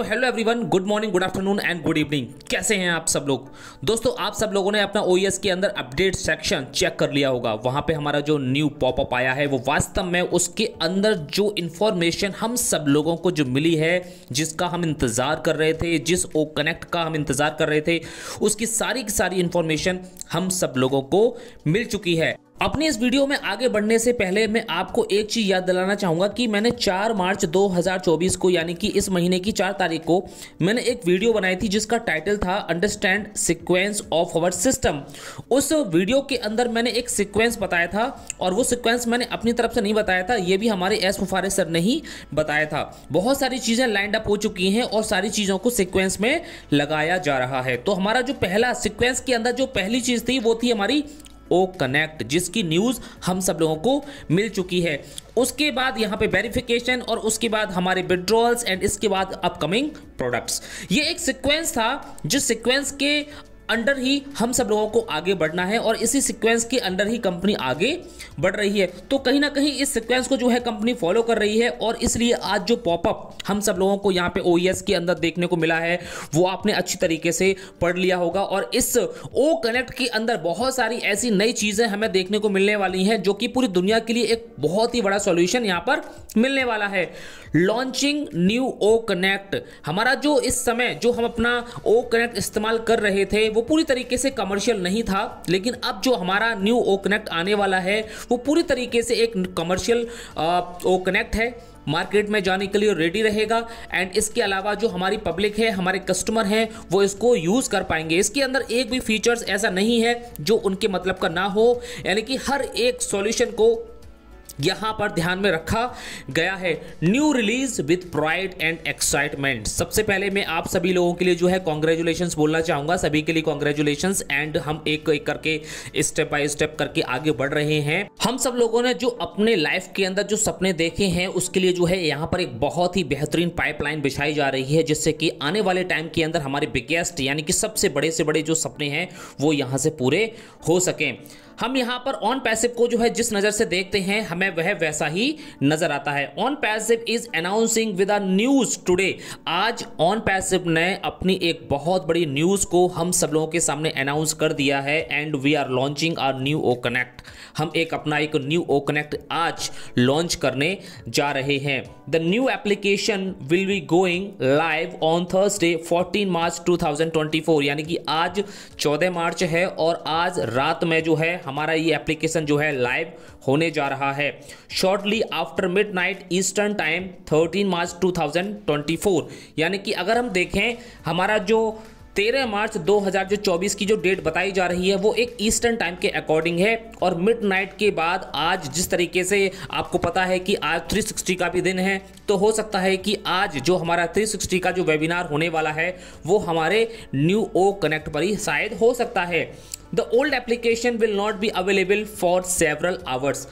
so hello everyone good morning good afternoon and good evening कैसे हैं आप सब लोग दोस्तों आप सब लोगों ने अपना ओ e के अंदर अपडेट सेक्शन चेक कर लिया होगा वहाँ पे हमारा जो न्यू पॉपअप आया है वो वास्तव में उसके अंदर जो इन्फॉर्मेशन हम सब लोगों को जो मिली है जिसका हम इंतज़ार कर रहे थे जिस ओ कनेक्ट का हम इंतज़ार कर रहे थे उसकी सारी की सारी इन्फॉर्मेशन हम सब लोगों को मिल चुकी है अपने इस वीडियो में आगे बढ़ने से पहले मैं आपको एक चीज़ याद दिलाना चाहूँगा कि मैंने 4 मार्च 2024 को यानी कि इस महीने की 4 तारीख को मैंने एक वीडियो बनाई थी जिसका टाइटल था understand sequence of our system उस वीडियो के अंदर मैंने एक सिक्वेंस बताया था और वो सिक्वेंस मैंने अपनी तरफ से नहीं बताया था ये भी हमारे एस फुफारे सर ने ही बताया था बहुत सारी चीज़ें लाइंड अप हो चुकी हैं और सारी चीज़ों को सिक्वेंस में लगाया जा रहा है तो हमारा जो पहला सिक्वेंस के अंदर जो पहली चीज़ थी वो थी हमारी ओ कनेक्ट जिसकी न्यूज़ हम सब लोगों को मिल चुकी है उसके बाद यहां पे वेरिफिकेशन और उसके बाद हमारे विड्रॉल्स एंड इसके बाद अपकमिंग प्रोडक्ट्स ये एक सीक्वेंस था जिस सीक्वेंस के अंडर ही हम सब लोगों को आगे बढ़ना है और इसी सिक्वेंस के अंडर ही कंपनी आगे बढ़ रही है तो कहीं ना कहीं इस सिक्वेंस को जो है कंपनी फॉलो कर रही है और इसलिए आज जो पॉपअप हम सब लोगों को यहाँ पे ओ e के अंदर देखने को मिला है वो आपने अच्छी तरीके से पढ़ लिया होगा और इस ओ कनेक्ट के अंदर बहुत सारी ऐसी नई चीज़ें हमें देखने को मिलने वाली हैं जो कि पूरी दुनिया के लिए एक बहुत ही बड़ा सॉल्यूशन यहाँ पर मिलने वाला है लॉन्चिंग न्यू ओ कनेक्ट हमारा जो इस समय जो हम अपना ओ कनेक्ट इस्तेमाल कर रहे थे वो वो पूरी तरीके से कमर्शियल नहीं था लेकिन अब जो हमारा न्यू ओ कनेक्ट आने वाला है वो पूरी तरीके से एक कमर्शियल ओ कनेक्ट है मार्केट में जाने के लिए रेडी रहेगा एंड इसके अलावा जो हमारी पब्लिक है हमारे कस्टमर हैं वो इसको यूज़ कर पाएंगे इसके अंदर एक भी फीचर्स ऐसा नहीं है जो उनके मतलब का ना हो यानी कि हर एक सॉल्यूशन को यहाँ पर ध्यान में रखा गया है new release with pride and excitement सबसे पहले मैं आप सभी लोगों के लिए जो है कॉन्ग्रेचुलेशन बोलना चाहूँगा सभी के लिए कॉन्ग्रेचुलेशन एंड हम एक एक करके स्टेप बाय स्टेप करके आगे बढ़ रहे हैं हम सब लोगों ने जो अपने लाइफ के अंदर जो सपने देखे हैं उसके लिए जो है यहाँ पर एक बहुत ही बेहतरीन पाइपलाइन बिछाई जा रही है जिससे कि आने वाले टाइम के अंदर हमारे बिगेस्ट यानी कि सबसे बड़े से बड़े जो सपने हैं वो यहाँ से पूरे हो सकें हम यहाँ पर ऑन पैसिव को जो है जिस नज़र से देखते हैं हमें वह वैसा ही नज़र आता है OnPassive is announcing with a news today आज ऑन पैसिव ने अपनी एक बहुत बड़ी न्यूज़ को हम सब लोगों के सामने अनाउंस कर दिया है and we are launching our new O connect हम एक अपना एक न्यू ओ कनेक्ट आज लॉन्च करने जा रहे हैं the new application will be going live on Thursday 14 March 2024 यानी कि आज 14 मार्च है और आज रात में जो है हमारा ये एप्लीकेशन जो है लाइव होने जा रहा है shortly after midnight eastern time 13 March 2024 यानी कि अगर हम देखें हमारा जो तेरह मार्च 2024 की जो डेट बताई जा रही है वो एक ईस्टर्न टाइम के अकॉर्डिंग है और मिड नाइट के बाद आज जिस तरीके से आपको पता है कि आज 360 का भी दिन है तो हो सकता है कि आज जो हमारा 360 का जो वेबिनार होने वाला है वो हमारे न्यू ओ कनेक्ट पर ही शायद हो सकता है the old application will not be available for several hours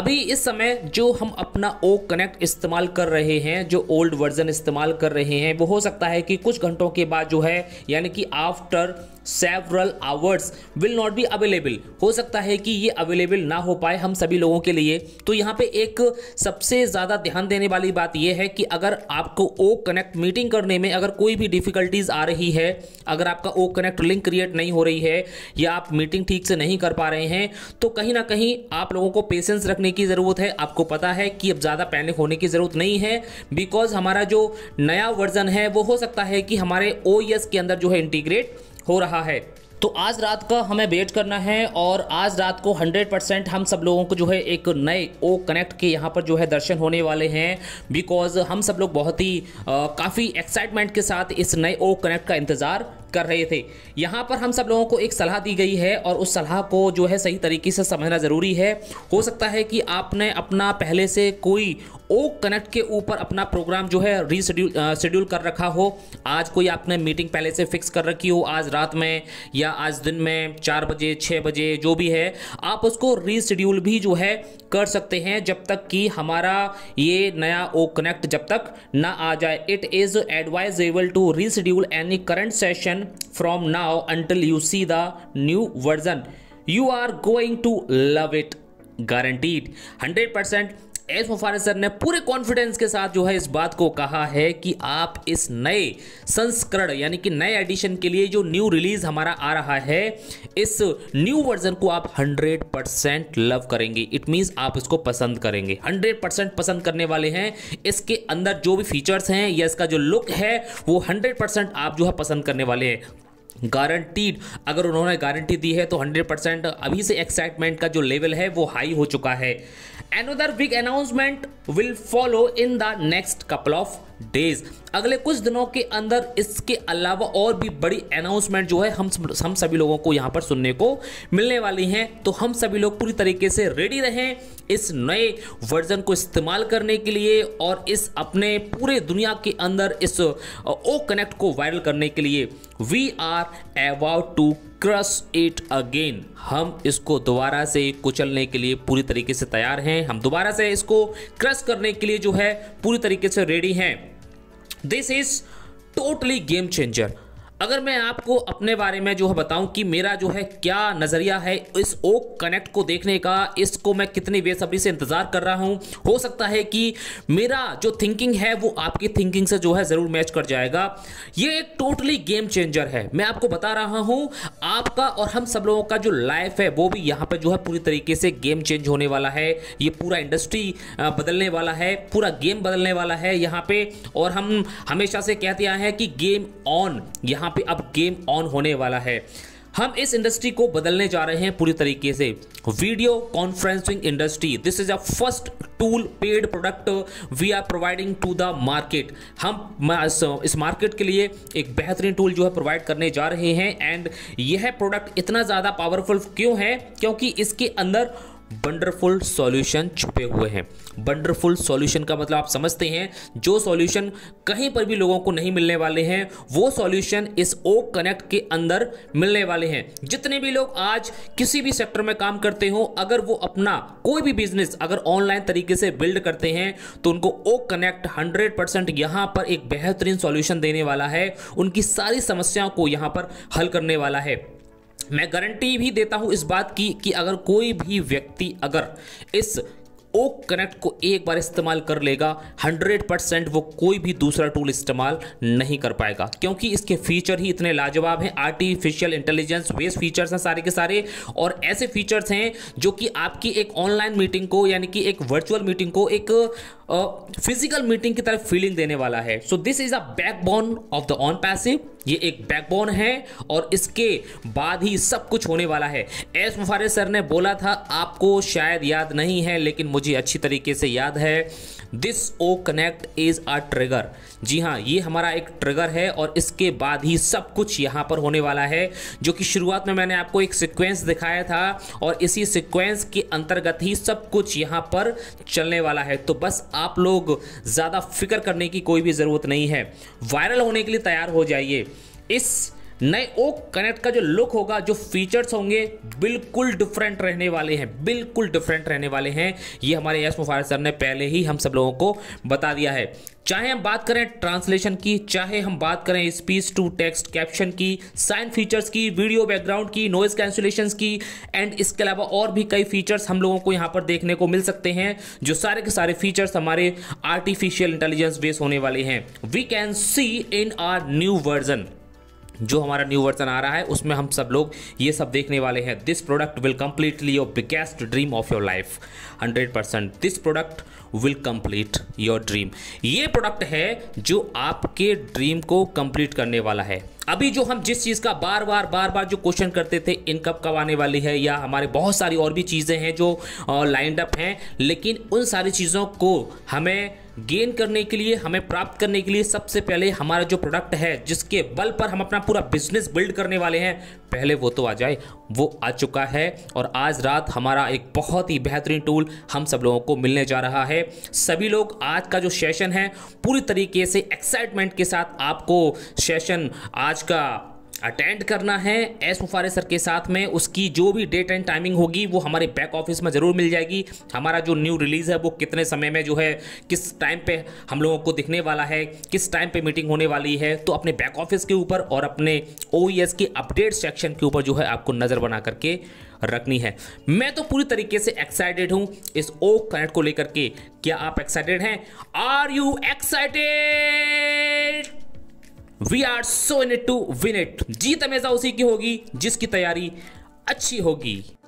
अभी इस समय जो हम अपना ओ कनेक्ट इस्तेमाल कर रहे हैं जो ओल्ड वर्जन इस्तेमाल कर रहे हैं वो हो सकता है कि कुछ घंटों के बाद जो है यानी कि after several hours will not be available हो सकता है कि ये अवेलेबल ना हो पाए हम सभी लोगों के लिए तो यहाँ पे एक सबसे ज़्यादा ध्यान देने वाली बात यह है कि अगर आपको ओ कनेक्ट मीटिंग करने में अगर कोई भी डिफ़िकल्टीज़ आ रही है अगर आपका ओ कनेक्ट लिंक क्रिएट नहीं हो रही है या आप मीटिंग ठीक से नहीं कर पा रहे हैं तो कहीं ना कहीं आप लोगों को पेशेंस रखने की ज़रूरत है आपको पता है कि अब ज़्यादा पैनिक होने की ज़रूरत नहीं है बिकॉज हमारा जो नया वर्जन है वो हो सकता है कि हमारे ओ के अंदर जो है इंटीग्रेट हो रहा है तो आज रात का हमें वेट करना है और आज रात को 100 परसेंट हम सब लोगों को जो है एक नए ओ कनेक्ट के यहाँ पर जो है दर्शन होने वाले हैं बिकॉज हम सब लोग बहुत ही काफ़ी एक्साइटमेंट के साथ इस नए ओ कनेक्ट का इंतज़ार कर रहे थे यहाँ पर हम सब लोगों को एक सलाह दी गई है और उस सलाह को जो है सही तरीके से समझना ज़रूरी है हो सकता है कि आपने अपना पहले से कोई ओ कनेक्ट के ऊपर अपना प्रोग्राम जो है रीशेड्यूल शेड्यूल कर रखा हो आज कोई आपने मीटिंग पहले से फिक्स कर रखी हो आज रात में या आज दिन में चार बजे छः बजे जो भी है आप उसको रीशेड्यूल भी जो है कर सकते हैं जब तक कि हमारा ये नया ओ कनेक्ट जब तक ना आ जाए it is advisable to reschedule any current session from now until you see the new version you are going to love it guaranteed hundred percent एस मुफानसर ने पूरे कॉन्फिडेंस के साथ जो है इस बात को कहा है कि आप इस नए संस्करण यानी कि नए एडिशन के लिए जो न्यू रिलीज हमारा आ रहा है इस न्यू वर्जन को आप 100 परसेंट लव करेंगे इट मीन्स आप इसको पसंद करेंगे 100 परसेंट पसंद करने वाले हैं इसके अंदर जो भी फीचर्स हैं या इसका जो लुक है वो हंड्रेड आप जो है पसंद करने वाले हैं गारंटीड अगर उन्होंने गारंटी दी है तो 100 परसेंट अभी से एक्साइटमेंट का जो लेवल है वो हाई हो चुका है another big announcement will follow in the next couple of days अगले कुछ दिनों के अंदर इसके अलावा और भी बड़ी अनाउंसमेंट जो है हम हम सभी लोगों को यहाँ पर सुनने को मिलने वाली हैं तो हम सभी लोग पूरी तरीके से रेडी रहें इस नए वर्जन को इस्तेमाल करने के लिए और इस अपने पूरे दुनिया के अंदर इस ओ कनेक्ट को वायरल करने के लिए we are about to cross it again हम इसको दोबारा से कुचलने के लिए पूरी तरीके से तैयार हैं हम दोबारा से इसको क्रश करने के लिए जो है पूरी तरीके से रेडी हैं this is totally game changer अगर मैं आपको अपने बारे में जो है बताऊं कि मेरा जो है क्या नज़रिया है इस ओक कनेक्ट को देखने का इसको मैं कितनी बेसब्री से इंतज़ार कर रहा हूं हो सकता है कि मेरा जो थिंकिंग है वो आपकी थिंकिंग से जो है ज़रूर मैच कर जाएगा ये एक टोटली गेम चेंजर है मैं आपको बता रहा हूं आपका और हम सब लोगों का जो लाइफ है वो भी यहाँ पर जो है पूरी तरीके से गेम चेंज होने वाला है ये पूरा इंडस्ट्री बदलने वाला है पूरा गेम बदलने वाला है यहाँ पर और हम हमेशा से कहते आए हैं कि गेम ऑन यहाँ यहाँ पे अब गेम ऑन होने वाला है हम इस इंडस्ट्री को बदलने जा रहे हैं पूरी तरीके से video conferencing industry this is a first tool paid product we are providing to the market हम इस मार्केट के लिए एक बेहतरीन टूल जो है प्रोवाइड करने जा रहे हैं एंड यह प्रोडक्ट इतना ज़्यादा पावरफुल क्यों है क्योंकि इसके अंदर वंडरफुल सॉल्यूशन छुपे हुए हैं वंडरफुल सॉल्यूशन का मतलब आप समझते हैं जो सॉल्यूशन कहीं पर भी लोगों को नहीं मिलने वाले हैं वो सॉल्यूशन इस ओ कनेक्ट के अंदर मिलने वाले हैं जितने भी लोग आज किसी भी सेक्टर में काम करते हो अगर वो अपना कोई भी बिजनेस अगर ऑनलाइन तरीके से बिल्ड करते हैं तो उनको ओ कनेक्ट हंड्रेड परसेंट यहाँ पर एक बेहतरीन सॉल्यूशन देने वाला है उनकी सारी समस्याओं को यहाँ पर हल करने वाला है मैं गारंटी भी देता हूं इस बात की कि अगर कोई भी व्यक्ति अगर इस ओक कनेक्ट को एक बार इस्तेमाल कर लेगा 100 परसेंट वो कोई भी दूसरा टूल इस्तेमाल नहीं कर पाएगा क्योंकि इसके फीचर ही इतने लाजवाब हैं आर्टिफिशियल इंटेलिजेंस वेस्ट फीचर्स हैं सारे के सारे और ऐसे फीचर्स हैं जो कि आपकी एक ऑनलाइन मीटिंग को यानी कि एक वर्चुअल मीटिंग को एक फिजिकल मीटिंग की तरफ फीलिंग देने वाला है so this is a backbone of the OnPassive ये एक बैकबोन है और इसके बाद ही सब कुछ होने वाला है एस मुफारे सर ने बोला था आपको शायद याद नहीं है लेकिन मुझे अच्छी तरीके से याद है this O connect is a trigger जी हाँ ये हमारा एक ट्रिगर है और इसके बाद ही सब कुछ यहाँ पर होने वाला है जो कि शुरुआत में मैंने आपको एक सिक्वेंस दिखाया था और इसी सिक्वेंस के अंतर्गत ही सब कुछ यहाँ पर चलने वाला है तो बस आप लोग ज़्यादा फिक्र करने की कोई भी ज़रूरत नहीं है वायरल होने के लिए तैयार हो जाइए इस नए ओक कनेक्ट का जो लुक होगा जो फीचर्स होंगे बिल्कुल डिफरेंट रहने वाले हैं बिल्कुल डिफरेंट रहने वाले हैं ये हमारे यश मुफार सर ने पहले ही हम सब लोगों को बता दिया है चाहे हम बात करें ट्रांसलेशन की चाहे हम बात करें स्पीच टू टेक्स्ट कैप्शन की साइन फीचर्स की वीडियो बैकग्राउंड की नॉइज कैंसुलेशन की एंड इसके अलावा और भी कई फीचर्स हम लोगों को यहाँ पर देखने को मिल सकते हैं जो सारे के सारे फीचर्स हमारे आर्टिफिशियल इंटेलिजेंस बेस होने वाले हैं we can see in our new version जो हमारा न्यू वर्जन आ रहा है उसमें हम सब लोग ये सब देखने वाले हैं this product will completely your biggest dream of your life hundred percent this product will complete your dream ये प्रोडक्ट है जो आपके ड्रीम को कम्प्लीट करने वाला है अभी जो हम जिस चीज़ का बार बार बार बार जो क्वेश्चन करते थे इनकम कब आने वाली है या हमारे बहुत सारी और भी चीज़ें हैं जो लाइंड अप हैं लेकिन उन सारी चीज़ों को हमें गेन करने के लिए हमें प्राप्त करने के लिए सबसे पहले हमारा जो प्रोडक्ट है जिसके बल पर हम अपना पूरा बिजनेस बिल्ड करने वाले हैं पहले वो तो आ जाए वो आ चुका है और आज रात हमारा एक बहुत ही बेहतरीन टूल हम सब लोगों को मिलने जा रहा है सभी लोग आज का जो सेशन है पूरी तरीके से एक्साइटमेंट के साथ आपको सेशन आज का अटेंड करना है एस मुफारे सर के साथ में उसकी जो भी डेट एंड टाइमिंग होगी वो हमारे बैक ऑफिस में ज़रूर मिल जाएगी हमारा जो न्यू रिलीज़ है वो कितने समय में जो है किस टाइम पे हम लोगों को दिखने वाला है किस टाइम पे मीटिंग होने वाली है तो अपने बैक ऑफिस के ऊपर और अपने ओ e के अपडेट सेक्शन के ऊपर जो है आपको नज़र बना करके रखनी है मैं तो पूरी तरीके से एक्साइटेड हूं इस ओ कनेक्ट को लेकर के क्या आप एक्साइटेड हैं are you excited we are so in to win it जीत हमेशा उसी की होगी जिसकी तैयारी अच्छी होगी